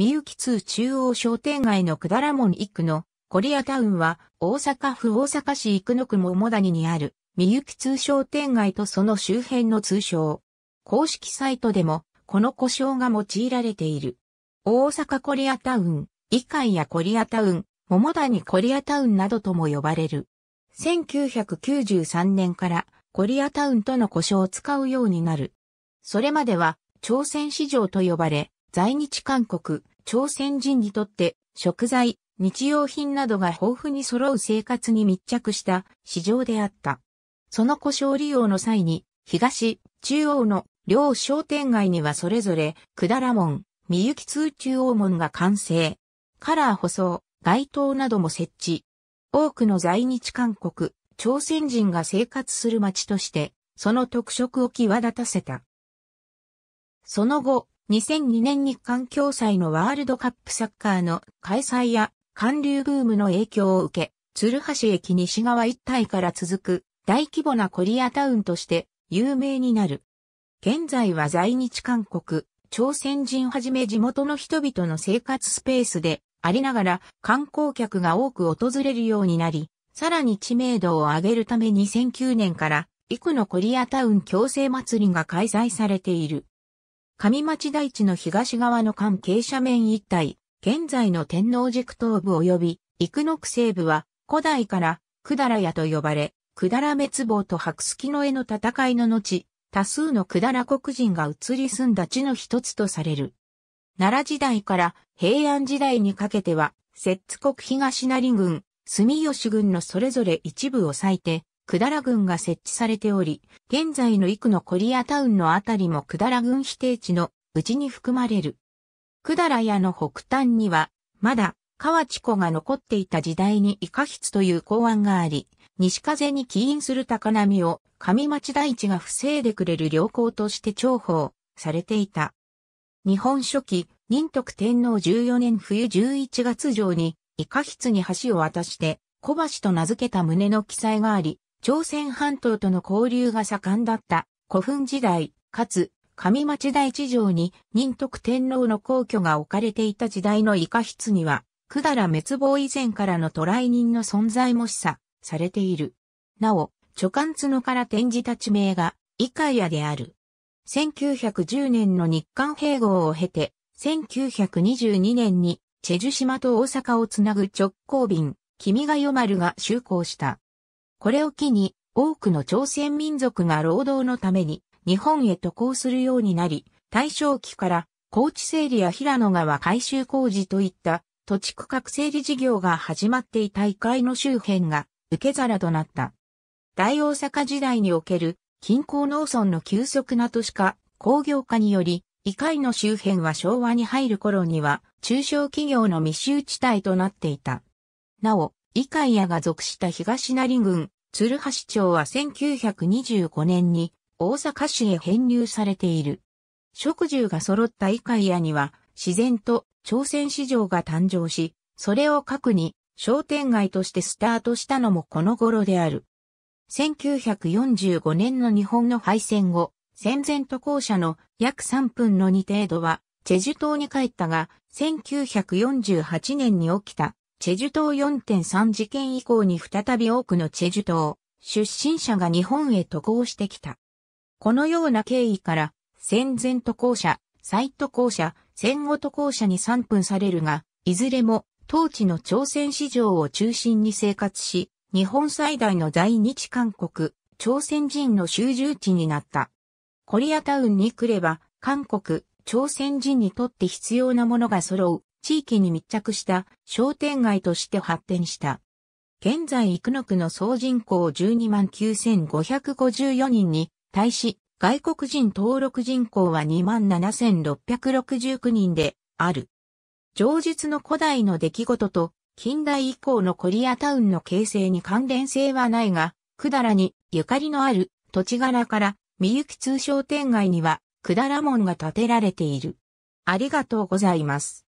みゆき通中央商店街のくだらもん一区のコリアタウンは大阪府大阪市生野区桃谷にあるみゆき通商店街とその周辺の通称。公式サイトでもこの故障が用いられている。大阪コリアタウン、以下やコリアタウン、桃谷コリアタウンなどとも呼ばれる。1993年からコリアタウンとの故障を使うようになる。それまでは朝鮮市場と呼ばれ、在日韓国、朝鮮人にとって食材、日用品などが豊富に揃う生活に密着した市場であった。その故障利用の際に、東、中央の両商店街にはそれぞれ、くだら門、みゆき通中央門が完成。カラー舗装、街灯なども設置。多くの在日韓国、朝鮮人が生活する街として、その特色を際立たせた。その後、2002年に環境祭のワールドカップサッカーの開催や韓流ブームの影響を受け、鶴橋駅西側一帯から続く大規模なコリアタウンとして有名になる。現在は在日韓国、朝鮮人はじめ地元の人々の生活スペースでありながら観光客が多く訪れるようになり、さらに知名度を上げるため2009年から幾のコリアタウン共生祭りが開催されている。上町台地の東側の関係斜面一帯、現在の天王寺区東部及び、幾野区西部は、古代から、くだら屋と呼ばれ、くだら滅亡と白月の絵の戦いの後、多数のくだら国人が移り住んだ地の一つとされる。奈良時代から平安時代にかけては、摂津国東成郡、住吉郡のそれぞれ一部を割いて、百済郡が設置されており、現在の幾のコリアタウンのあたりも百済郡否定地のうちに含まれる。百済屋の北端には、まだ河内湖が残っていた時代にイカ筆という港湾があり、西風に起因する高波を上町大地が防いでくれる良好として重宝されていた。日本初期、仁徳天皇14年冬11月上に、イカ筆に橋を渡して、小橋と名付けた旨の記載があり、朝鮮半島との交流が盛んだった古墳時代、かつ上町大地上に仁徳天皇の皇居が置かれていた時代のイカ室には、百済滅亡以前からの渡来人の存在も示唆されている。なお、諸官角から転じた地名が、イカヤである。1910年の日韓併合を経て、1922年に、チェジュ島と大阪をつなぐ直行便、君が代丸が就航した。これを機に、多くの朝鮮民族が労働のために日本へ渡航するようになり、大正期から高知整理や平野川改修工事といった土地区画整理事業が始まっていた異界の周辺が受け皿となった。大大阪時代における近郊農村の急速な都市化、工業化により、異界の周辺は昭和に入る頃には中小企業の密集地帯となっていた。なお、イカイアが属した東成郡、鶴橋町は1925年に大阪市へ編入されている。食住が揃ったイカイアには自然と朝鮮市場が誕生し、それを核に商店街としてスタートしたのもこの頃である。1945年の日本の敗戦後、戦前渡航者の約3分の2程度は、チェジュ島に帰ったが、1948年に起きたチェジュ島4.3事件以降に再び多くのチェジュ島出身者が日本へ渡航してきた。このような経緯から戦前渡航者、再渡航者、戦後渡航者に3分されるが、いずれも当地の朝鮮市場を中心に生活し、日本最大の在日韓国、朝鮮人の集中地になった。コリアタウンに来れば、韓国、朝鮮人にとって必要なものが揃う。地域に密着した商店街として発展した。現在幾野区の総人口12万9554人に対し、外国人登録人口は2万7669人である。上述の古代の出来事と近代以降のコリアタウンの形成に関連性はないが、くだらにゆかりのある土地柄からみゆき通商店街にはくだら門が建てられている。ありがとうございます。